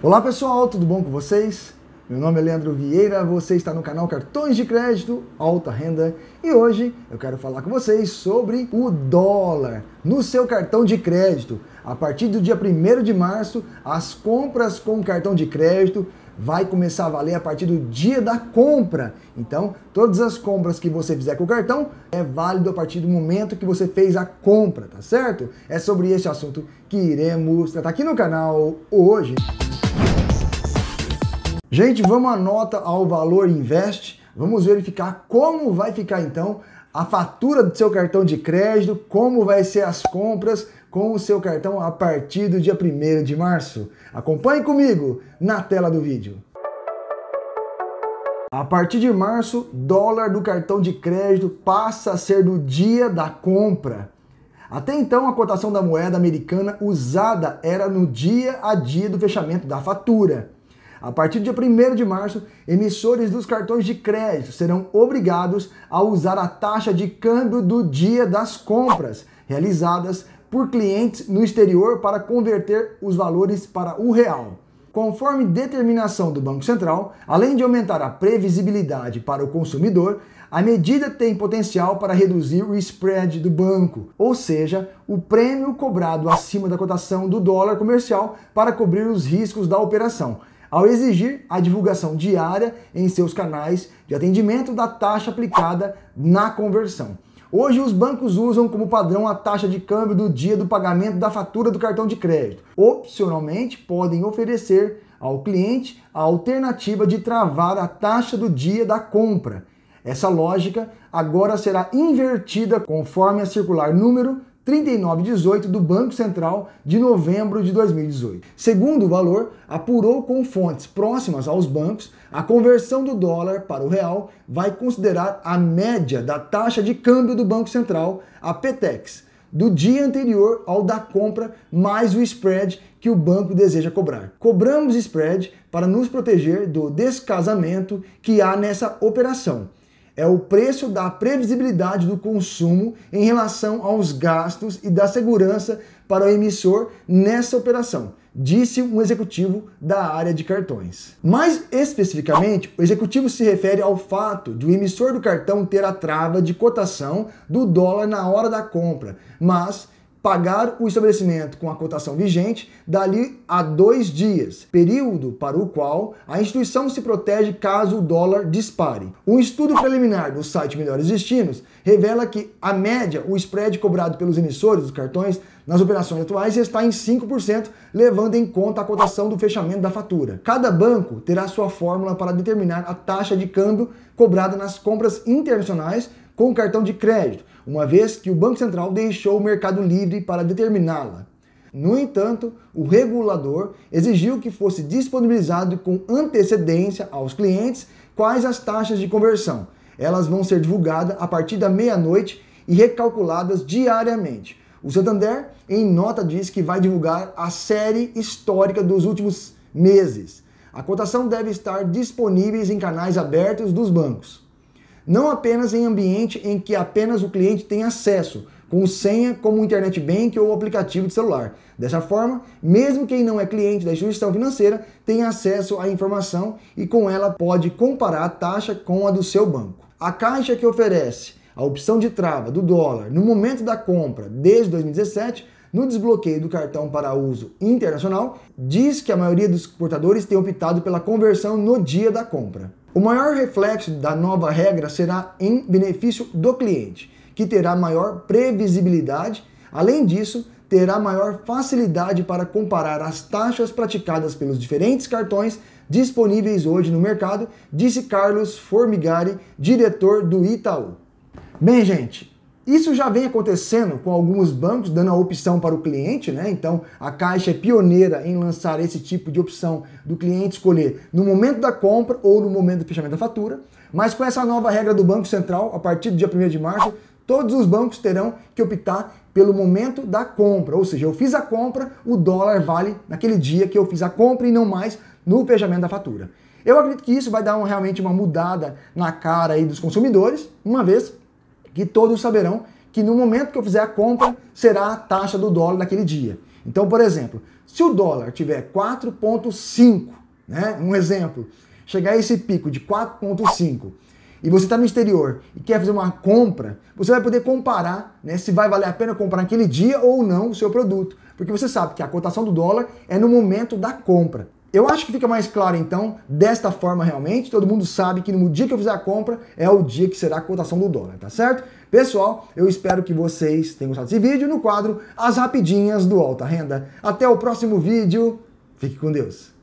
Olá pessoal, tudo bom com vocês? Meu nome é Leandro Vieira, você está no canal Cartões de Crédito Alta Renda e hoje eu quero falar com vocês sobre o dólar no seu cartão de crédito. A partir do dia 1 de março, as compras com cartão de crédito vai começar a valer a partir do dia da compra. Então, todas as compras que você fizer com o cartão é válido a partir do momento que você fez a compra, tá certo? É sobre esse assunto que iremos tratar aqui no canal hoje. Gente, vamos à nota ao valor invest. Vamos verificar como vai ficar então a fatura do seu cartão de crédito, como vai ser as compras com o seu cartão a partir do dia 1 de março. Acompanhe comigo na tela do vídeo. A partir de março, dólar do cartão de crédito passa a ser do dia da compra. Até então, a cotação da moeda americana usada era no dia a dia do fechamento da fatura. A partir do dia 1 de março, emissores dos cartões de crédito serão obrigados a usar a taxa de câmbio do dia das compras realizadas por clientes no exterior para converter os valores para o real. Conforme determinação do Banco Central, além de aumentar a previsibilidade para o consumidor, a medida tem potencial para reduzir o spread do banco, ou seja, o prêmio cobrado acima da cotação do dólar comercial para cobrir os riscos da operação ao exigir a divulgação diária em seus canais de atendimento da taxa aplicada na conversão. Hoje, os bancos usam como padrão a taxa de câmbio do dia do pagamento da fatura do cartão de crédito. Opcionalmente, podem oferecer ao cliente a alternativa de travar a taxa do dia da compra. Essa lógica agora será invertida conforme a circular número 3918 do Banco Central de novembro de 2018. Segundo o valor, apurou com fontes próximas aos bancos, a conversão do dólar para o real vai considerar a média da taxa de câmbio do Banco Central, a PETEX, do dia anterior ao da compra mais o spread que o banco deseja cobrar. Cobramos spread para nos proteger do descasamento que há nessa operação é o preço da previsibilidade do consumo em relação aos gastos e da segurança para o emissor nessa operação, disse um executivo da área de cartões. Mais especificamente, o executivo se refere ao fato de o emissor do cartão ter a trava de cotação do dólar na hora da compra, mas pagar o estabelecimento com a cotação vigente dali a dois dias, período para o qual a instituição se protege caso o dólar dispare. Um estudo preliminar do site Melhores Destinos revela que, a média, o spread cobrado pelos emissores dos cartões nas operações atuais está em 5%, levando em conta a cotação do fechamento da fatura. Cada banco terá sua fórmula para determinar a taxa de câmbio cobrada nas compras internacionais com cartão de crédito, uma vez que o Banco Central deixou o mercado livre para determiná-la. No entanto, o regulador exigiu que fosse disponibilizado com antecedência aos clientes quais as taxas de conversão. Elas vão ser divulgadas a partir da meia-noite e recalculadas diariamente. O Santander, em nota, diz que vai divulgar a série histórica dos últimos meses. A cotação deve estar disponível em canais abertos dos bancos não apenas em ambiente em que apenas o cliente tem acesso, com senha como o Internet Bank ou aplicativo de celular. Dessa forma, mesmo quem não é cliente da instituição financeira tem acesso à informação e com ela pode comparar a taxa com a do seu banco. A caixa que oferece a opção de trava do dólar no momento da compra desde 2017 no desbloqueio do cartão para uso internacional, diz que a maioria dos portadores tem optado pela conversão no dia da compra. O maior reflexo da nova regra será em benefício do cliente, que terá maior previsibilidade, além disso, terá maior facilidade para comparar as taxas praticadas pelos diferentes cartões disponíveis hoje no mercado, disse Carlos Formigari, diretor do Itaú. Bem, gente, isso já vem acontecendo com alguns bancos dando a opção para o cliente, né? Então a Caixa é pioneira em lançar esse tipo de opção do cliente escolher no momento da compra ou no momento do fechamento da fatura. Mas com essa nova regra do Banco Central, a partir do dia 1 de março, todos os bancos terão que optar pelo momento da compra. Ou seja, eu fiz a compra, o dólar vale naquele dia que eu fiz a compra e não mais no fechamento da fatura. Eu acredito que isso vai dar um, realmente uma mudada na cara aí dos consumidores, uma vez que todos saberão que no momento que eu fizer a compra será a taxa do dólar naquele dia. Então, por exemplo, se o dólar tiver 4,5, né? Um exemplo, chegar a esse pico de 4,5 e você está no exterior e quer fazer uma compra, você vai poder comparar né, se vai valer a pena comprar naquele dia ou não o seu produto. Porque você sabe que a cotação do dólar é no momento da compra. Eu acho que fica mais claro então, desta forma realmente, todo mundo sabe que no dia que eu fizer a compra é o dia que será a cotação do dólar, tá certo? Pessoal, eu espero que vocês tenham gostado desse vídeo no quadro As Rapidinhas do Alta Renda. Até o próximo vídeo, fique com Deus!